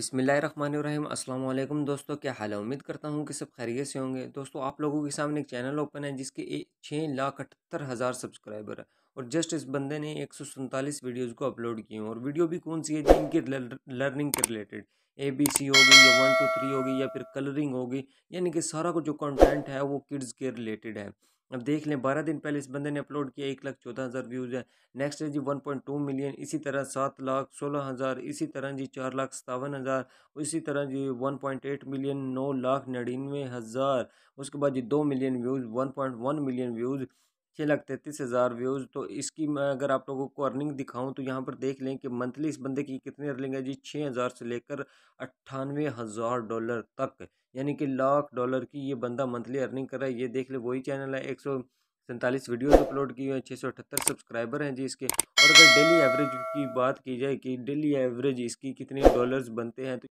अस्सलाम वालेकुम दोस्तों क्या हाल है उम्मीद करता हूँ कि सब खैरियत से होंगे दोस्तों आप लोगों के सामने एक चैनल ओपन है जिसके छः लाख अठहत्तर हज़ार सब्सक्राइबर है और जस्ट इस बंदे ने एक सौ सैंतालीस वीडियोज़ को अपलोड किए हैं और वीडियो भी कौन सी है जिनकी लर्निंग के रिलेटेड ए बी सी होगी या वन टू थ्री होगी या फिर कलरिंग होगी यानी कि सारा कुछ जो कंटेंट है वो किड्स के रिलेटेड है अब देख लें बारह दिन पहले इस बंदे ने अपलोड किया एक लाख चौदह हज़ार व्यूज़ है नेक्स्ट है जी वन पॉइंट टू मिलियन इसी तरह सात लाख सोलह हज़ार इसी तरह जी चार लाख सतावन हज़ार इसी तरह जी वन पॉइंट एट मिलियन नौ लाख नड़िनवे हज़ार उसके बाद जी दो million views one point one million views छः लाख तैंतीस हज़ार व्यूज़ तो इसकी मैं अगर आप लोगों को अर्निंग दिखाऊं तो यहाँ पर देख लें कि मंथली इस बंदे की कितनी अर्निंग है जी छः हज़ार से लेकर अट्ठानवे हज़ार डॉलर तक यानी कि लाख डॉलर की ये बंदा मंथली अर्निंग कर रहा है ये देख ले वही चैनल है एक सौ सैंतालीस वीडियोज़ अपलोड की हुए हैं छः सौ अठहत्तर सब्सक्राइबर हैं जी इसके और अगर डेली एवरेज की बात की जाए कि डेली एवरेज इसकी कितने डॉलर्स बनते हैं तो